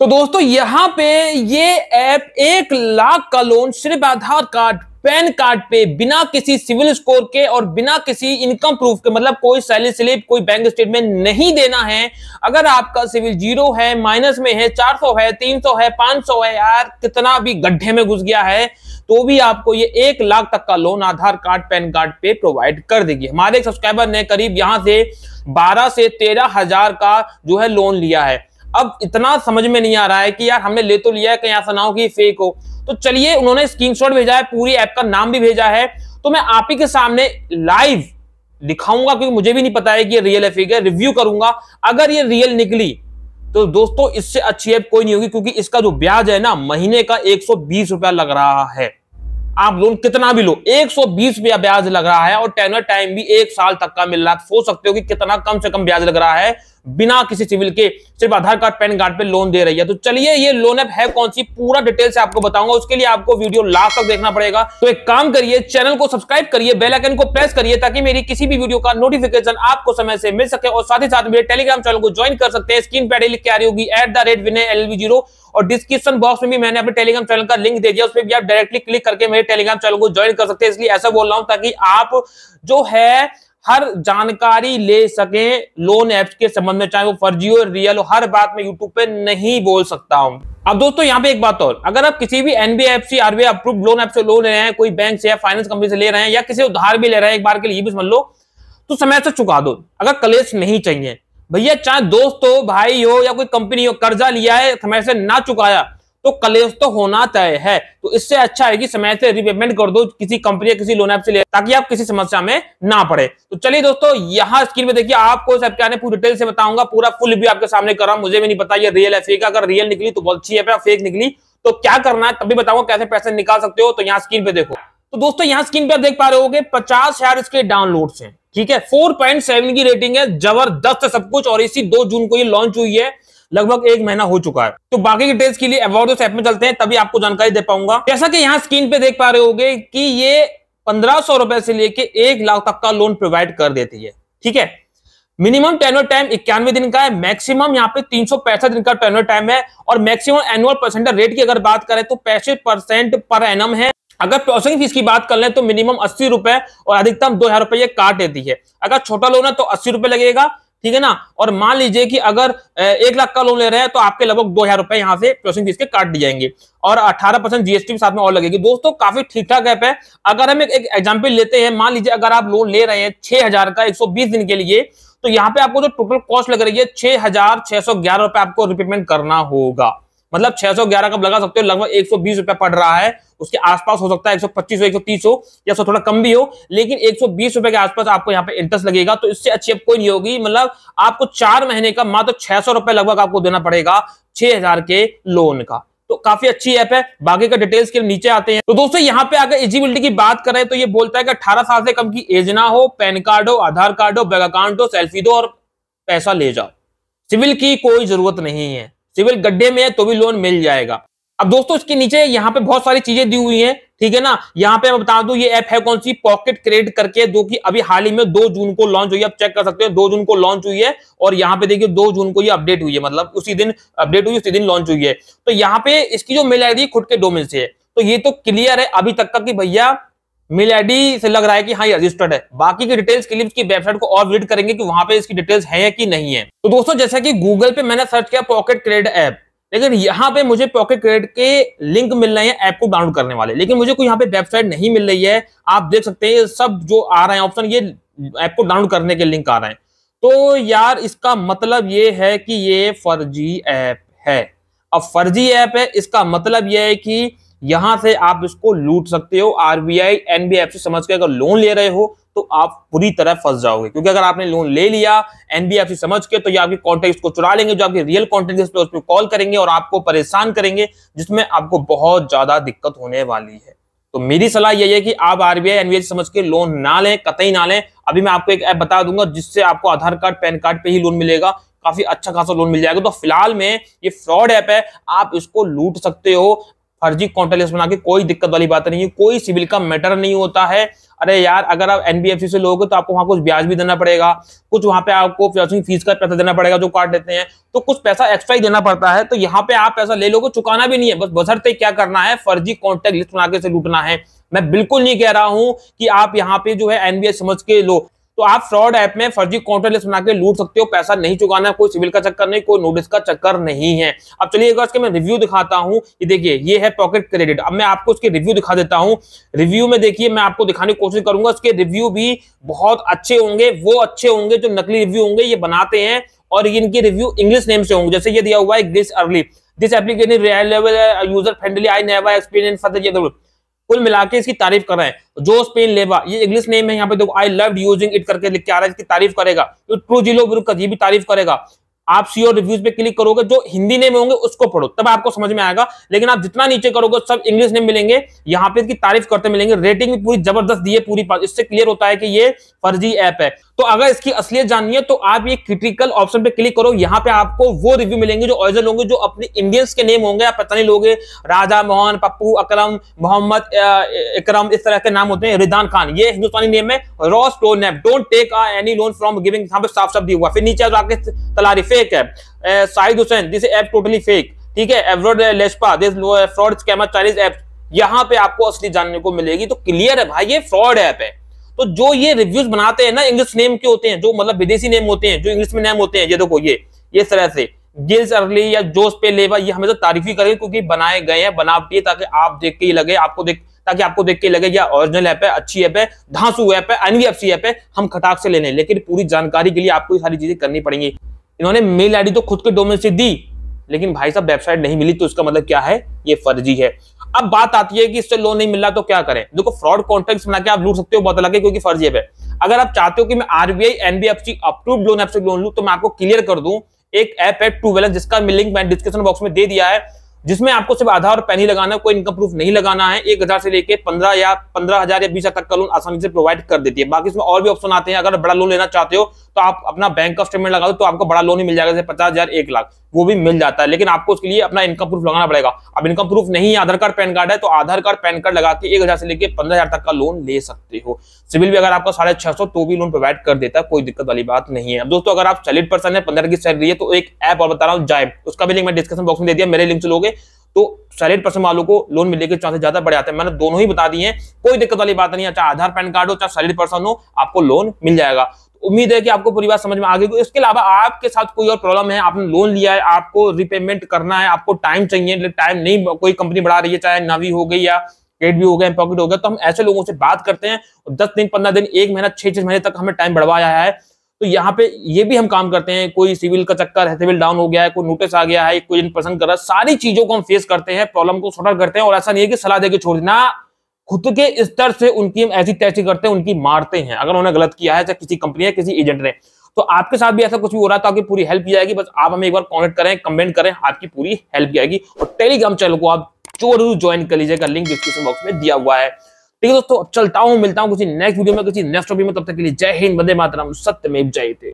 तो दोस्तों यहां पे ये ऐप एक लाख का लोन सिर्फ आधार कार्ड पैन कार्ड पे बिना किसी सिविल स्कोर के और बिना किसी इनकम प्रूफ के मतलब कोई सैलरी स्लिप कोई बैंक स्टेटमेंट नहीं देना है अगर आपका सिविल जीरो है माइनस में है चार सौ है तीन सौ है पांच सौ है यार कितना भी गड्ढे में घुस गया है तो भी आपको ये एक लाख तक का loan Aadhaar card PAN card पे प्रोवाइड कर देगी हमारे सब्सक्राइबर ने करीब यहां से बारह से तेरह हजार का जो है लोन लिया है अब इतना समझ में नहीं आ रहा है कि यार हमने ले तो लिया है कहीं ऐसा ना हो कि फेक हो तो चलिए उन्होंने स्क्रीनशॉट भेजा है पूरी ऐप का नाम भी भेजा है तो मैं आप ही के सामने लाइव दिखाऊंगा क्योंकि मुझे भी नहीं पता है कि ये रियल है है रिव्यू करूंगा अगर ये रियल निकली तो दोस्तों इससे अच्छी ऐप कोई नहीं होगी क्योंकि इसका जो ब्याज है ना महीने का एक रुपया लग रहा है आप लोन कितना भी लो एक सौ बीस रुपया ब्याज लग रहा है और टेनर टाइम भी एक साल तक का मिल रहा है सोच सकते हो कि कितना कम से कम ब्याज लग रहा है बिना किसी सिविल के सिर्फ आधार कार्ड पैन कार्ड पे लोन दे रही है तो चलिए ये लोन ऐप है कौन सी पूरा डिटेल से आपको बताऊंगा उसके लिए आपको वीडियो लास्ट तक देखना पड़ेगा तो एक काम करिए चैनल को सब्सक्राइब करिए बेलाइकन को प्रेस करिए ताकि मेरी किसी भी वीडियो का नोटिफिकेशन आपको समय से मिल सके और साथ ही साथ मेरे टेलीग्राम चैनल को ज्वाइन कर सकते हैं स्क्रीन पर लिख के आ रही होगी at the rate Vinay L zero और डिस्क्रिप्शन बॉक्स में भी मैंने अपने टेलीग्राम चैनल का लिंक दे दिया उस पर भी आप डायरेक्टली क्लिक करके मेरे टेलीग्राम चैनल को ज्वाइन कर सकते हैं इसलिए ऐसा बोल रहा हूं ताकि आप जो है हर जानकारी ले सके लोन एप्स के संबंध में चाहे वो फर्जी हो रियल हो हर बात में यूट्यूब पे नहीं बोल सकता हूं अब दोस्तों यहाँ पे एक बात और अगर आप किसी भी NBFC RBI approve loan app से लोन ले रहे हैं कोई बैंक से या फाइनेंस कंपनी से ले रहे हैं या किसी उधार भी ले रहे हैं एक बार के लिए भी समझ लो तो समय से चुका दो अगर कलेश नहीं चाहिए भैया चाहे दोस्त हो भाई हो या कोई कंपनी हो कर्जा लिया है समय से ना चुकाया तो कलेश तो होना तय है तो इससे अच्छा है कि समय से रिपेमेंट कर दो किसी कंपनी या किसी लोन ऐप से ले ताकि आप किसी समस्या में ना पड़े तो चलिए दोस्तों यहाँ स्क्रीन पे देखिए आपको सब क्या पूरी डिटेल से बताऊंगा पूरा फुल भी आपके सामने करा मुझे भी नहीं पता ये रियल है फेक अगर रियल निकली तो बहुत अच्छी है फेक निकली तो क्या करना है तभी बताऊंगा कैसे पैसे निकाल सकते हो तो यहाँ स्क्रीन पे देखो तो दोस्तों यहाँ स्क्रीन पे आप देख पा रहे हो पचास हजार इसके डाउनलोड है ठीक है फोर पॉइंट सेवन की रेटिंग है जबरदस्त सब कुछ और इसी दो जून को ये लॉन्च हुई है लगभग एक महीना हो चुका है तो बाकी डिटेल्स के लिए अवॉर्ड ऐप में चलते हैं तभी आपको जानकारी दे पाऊंगा जैसा कि यहाँ स्क्रीन पे देख पा रहे हो कि ये पंद्रह सौ रुपए से लेके एक लाख तक का लोन प्रोवाइड कर देती है ठीक है मिनिमम टेनवर टाइम इक्यानवे दिन का है मैक्सिमम यहाँ पे तीन सौ पैंसठ दिन का टेनवर टाइम है और मैक्सिमम एनुअल परसेंट रेट की अगर बात करें तो पैंसठ परसेंट पर एनम है अगर प्रोसेसिंग फीस की बात कर लें तो मिनिमम अस्सी रुपए और अधिकतम दो हजार रुपए काट देती है अगर छोटा लोन है तो अस्सी रुपए लगेगा ठीक है ना और मान लीजिए कि अगर एक लाख का लोन ले रहे हैं तो आपके लगभग दो हजार रुपए यहाँ से प्रोसेसिंग फीस के काट दिए जाएंगे और 18 परसेंट जीएसटी साथ में और लगेगी दोस्तों काफी ठीक ठाक गैप है अगर हम एक एग्जाम्पल लेते हैं मान लीजिए अगर आप लोन ले रहे हैं छह हजार का एक दिन के लिए तो यहाँ पे आपको जो टोटल कॉस्ट लग रही है छह हजार छह सौ ग्यारह रुपए आपको रिपेमेंट करना होगा मतलब 611 का लगा सकते हो लगभग एक सौ रुपया पड़ रहा है उसके आसपास हो सकता है 125 हो 130 हो या थोड़ा कम भी हो लेकिन 120 रुपए के आसपास आपको यहाँ पे इंटरेस्ट लगेगा तो इससे अच्छी अब कोई नहीं होगी मतलब आपको चार महीने का मात्र छह सौ रुपए लगभग आपको देना पड़ेगा छह हजार के लोन का तो काफी अच्छी ऐप है बाकी का डिटेल्स के नीचे आते हैं तो दोस्तों यहाँ पे अगर एजिबिलिटी की बात करें तो ये बोलता है कि अठारह साल से कम की एज ना हो पैन कार्ड हो आधार कार्ड हो बैंक अकाउंट हो सेल्फी दो और पैसा ले जाओ सिविल की कोई जरूरत नहीं है सिविल गड्ढे में है तो भी लोन मिल जाएगा अब दोस्तों इसके नीचे यहाँ पे बहुत सारी चीजें दी हुई हैं ठीक है ना यहाँ पे मैं बता दूं ये ऐप है कौन सी पॉकेट क्रेडिट करके जो कि अभी हाल ही में दो जून को लॉन्च हुई है आप चेक कर सकते हैं दो जून को लॉन्च हुई है और यहाँ पे देखिए दो जून को ये अपडेट हुई है मतलब उसी दिन अपडेट हुई उसी दिन लॉन्च हुई है तो यहाँ पे इसकी जो मेल आई खुद के डोमेन से है तो ये तो क्लियर है अभी तक का कि भैया मेल आईडी से लग रहा है कि हाँ ये रजिस्टर्ड है बाकी की डिटेल्स के लिए इसकी वेबसाइट को और विजिट करेंगे कि वहां पे इसकी डिटेल्स है कि नहीं है तो दोस्तों जैसा कि गूगल पे मैंने सर्च किया पॉकेट क्रेड ऐप लेकिन यहाँ पे मुझे पॉकेट क्रेड के लिंक मिल रहे हैं ऐप को डाउनलोड करने वाले लेकिन मुझे कोई यहाँ पे वेबसाइट नहीं मिल रही है आप देख सकते हैं सब जो आ रहे हैं ऑप्शन ये ऐप को डाउनलोड करने के लिंक आ रहे हैं तो यार इसका मतलब ये है कि ये फर्जी ऐप है अब फर्जी ऐप है इसका मतलब यह है कि यहां से आप इसको लूट सकते हो आरबीआई एनबीएफसी समझ के अगर लोन ले रहे हो तो आप पूरी तरह फंस जाओगे क्योंकि अगर आपने लोन ले लिया एनबीएफसी समझ के तो ये आपके कॉन्टेक्ट को चुरा लेंगे जो आपके रियल कॉन्टेक्ट उस उसमें कॉल करेंगे और आपको परेशान करेंगे जिसमें आपको बहुत ज्यादा दिक्कत होने वाली है तो मेरी सलाह यही है कि आप आरबीआई एनबीएफसी समझ के लोन ना लें कतई ना लें अभी मैं आपको एक ऐप बता दूंगा जिससे आपको आधार कार्ड पैन कार्ड पे ही लोन मिलेगा काफी अच्छा खासा लोन मिल जाएगा तो फिलहाल में ये फ्रॉड ऐप है आप इसको लूट सकते हो फर्जी काउंटर बना के कोई दिक्कत वाली बात नहीं है कोई सिविल का मैटर नहीं होता है अरे यार अगर आप एनबीएफसी से लोगे तो आपको वहां कुछ ब्याज भी देना पड़ेगा कुछ वहां पे आपको फीस का पैसा देना पड़ेगा जो कार्ड देते हैं तो कुछ पैसा एक्स्ट्रा ही देना पड़ता है तो यहाँ पे आप पैसा ले लोगे चुकाना भी नहीं है बस बसरते क्या करना है फर्जी कॉन्टैक्ट लिस्ट बना के से लूटना है मैं बिल्कुल नहीं कह रहा हूं कि आप यहाँ पे जो है एनबीएस समझ के लो तो आप फ्रॉड ऐप में फर्जी कॉन्ट्रेक्ट बना के लूट सकते हो पैसा नहीं चुकाना है कोई सिविल का चक्कर नहीं कोई नोटिस का चक्कर नहीं है अब चलिए एक इसके मैं रिव्यू दिखाता हूँ ये देखिए ये है पॉकेट क्रेडिट अब मैं आपको इसके रिव्यू दिखा देता हूँ रिव्यू में देखिए मैं आपको दिखाने की कोशिश करूंगा इसके रिव्यू भी बहुत अच्छे होंगे वो अच्छे होंगे जो नकली रिव्यू होंगे ये बनाते हैं और इनके रिव्यू इंग्लिश नेम से होंगे जैसे ये दिया हुआ है ग्लिस early this application real level user friendly I never experience for further कुल मिला के इसकी तारीफ कर रहे हैं जो स्पेन लेवा ये इंग्लिश नेम है यहाँ पे देखो आई लव यूजिंग इट करके लिख के आ रहा है इसकी तारीफ करेगा तो ट्रू जिलो ब्रुक का ये भी तारीफ करेगा आप सीओ रिव्यूज पे क्लिक करोगे जो हिंदी नेम होंगे उसको पढ़ो तब आपको समझ में आएगा लेकिन आप जितना नीचे करोगे सब इंग्लिश नेम मिलेंगे यहाँ पे इसकी तारीफ करते मिलेंगे रेटिंग भी पूरी जबरदस्त दी है पूरी इससे क्लियर होता है कि ये फर्जी ऐप है तो अगर इसकी असलियत जाननी है तो आप ये क्रिटिकल ऑप्शन पे क्लिक करो यहाँ पे आपको वो रिव्यू मिलेंगे जो ऑरिजिनल होंगे जो अपने इंडियंस के नेम होंगे आप पता नहीं लोगे राजा मोहन पप्पू अकरम मोहम्मद इकरम इस तरह के नाम होते हैं रिदान खान ये हिंदुस्तानी नेम है रॉस टोन don't take any loan from giving साफ साफ दिया हुआ फिर नीचे आके तलारीफे फेक है Syed Hussain this app totally fake ठीक है एवरोड लेस्पा this fraud scammer Chinese app यहां पे आपको असली जानने को मिलेगी तो क्लियर है भाई ये फ्रॉड ऐप है तो जो ये रिव्यूज बनाते हैं ना इंग्लिश नेम के होते हैं जो मतलब विदेशी नेम होते हैं जो इंग्लिश में नेम होते हैं ये देखो ये इस तरह से गिल्स अर्ली या जोश पे लेवा ये हमेशा तारीफी करेंगे क्योंकि बनाए गए हैं बनावटी है ताकि आप देख के ही लगे आपको देख ताकि आपको देख के लगे या ओरिजिनल ऐप है अच्छी ऐप है धांसू ऐप है एनवीएफसी ऐप है हम खटाक से लेने लेकिन पूरी जानकारी के लिए आपको ये सारी चीजें करनी पड़ेंगी इन्होंने मेल आईडी तो खुद के डोमेन से दी लेकिन भाई साहब वेबसाइट नहीं मिली तो इसका मतलब क्या है ये फर्जी है अब बात आती है कि इससे लोन नहीं मिला तो क्या करें देखो फ्रॉड कॉन्ट्रैक्ट बना के आप लूट सकते हो बहुत है क्योंकि फर्जी है अगर आप चाहते हो कि मैं RBI NBFC approve loan app से लोन लू तो मैं आपको क्लियर कर दूं एक ऐप है टू बैलेंस जिसका लिंक मैंने डिस्क्रिप्शन बॉक्स में दे दिया है जिसमें आपको सिर्फ आधार और पैन ही लगाना है कोई इनकम प्रूफ नहीं लगाना है एक हजार से लेकर पंद्रह या पंद्रह हजार या बीस हजार तक का लोन आसानी से प्रोवाइड कर देती है बाकी इसमें और भी ऑप्शन आते हैं अगर बड़ा लोन लेना चाहते हो तो आप अपना बैंक का स्टेटमेंट लगा दो तो आपको बड़ा लोन ही मिल जाएगा जैसे पचास हजार एक लाख वो भी मिल जाता है लेकिन आपको उसके लिए अपना इनकम प्रूफ लगाना पड़ेगा अब इनकम प्रूफ नहीं है आधार कार्ड पैन कार्ड है तो आधार कार्ड पैन कार्ड लगा के एक हजार से लेकर पंद्रह हजार तक का लोन ले सकते हो सिविल भी अगर आपका साढ़े छह सौ तो भी लोन प्रोवाइड कर देता है कोई दिक्कत वाली बात नहीं है अब दोस्तों अगर आप सैलिड पर्सन है पंद्रह की सैलरी है तो एक ऐप और बता रहा हूँ जाए उसका भी लिंक मैं डिस्क्रिप्शन बॉक्स में दे दिया मेरे लिंक से लोगे तो सैलरी पर्सन वालों को लोन मिलने के चांसेस ज्यादा बढ़ जाते हैं मैंने दोनों ही बता दिए हैं कोई दिक्कत वाली बात नहीं है चाहे आधार पैन कार्ड हो चाहे सैलरी पर्सन हो आपको लोन मिल जाएगा उम्मीद है कि आपको पूरी बात समझ में आ गई इसके अलावा आपके साथ कोई और प्रॉब्लम है आपने लोन लिया है आपको रिपेमेंट करना है आपको टाइम चाहिए टाइम मतलब नहीं कोई कंपनी बढ़ा रही है चाहे नवी हो गई या क्रेडिट भी हो गया पॉकेट हो गया तो हम ऐसे लोगों से बात करते हैं दस दिन पंद्रह दिन एक महीना छह छह महीने तक हमें टाइम बढ़वाया है तो यहाँ पे ये भी हम काम करते हैं कोई सिविल का चक्कर है सिविल डाउन हो गया है कोई नोटिस आ गया है कोई इन कर रहा है सारी चीजों को हम फेस करते हैं प्रॉब्लम को सोटर करते हैं और ऐसा नहीं है कि सलाह देकर छोड़ देना खुद के स्तर से उनकी हम ऐसी तैसी करते हैं उनकी मारते हैं अगर उन्होंने गलत किया है चाहे किसी कंपनी है किसी एजेंट ने तो आपके साथ भी ऐसा कुछ भी हो रहा है तो आपकी पूरी हेल्प की जाएगी बस आप हमें एक बार कॉन्टेक्ट करें कमेंट करें आपकी पूरी हेल्प की जाएगी और टेलीग्राम चैनल को आप जोर ज्वाइन कर लीजिएगा लिंक डिस्क्रिप्शन बॉक्स में दिया हुआ है ठीक है दोस्तों चलता हूँ मिलता हूँ किसी नेक्स्ट वीडियो में किसी नेक्स्ट टॉपिक में तब तक के लिए जय हिंद बंदे मातरम सत्य में जय थे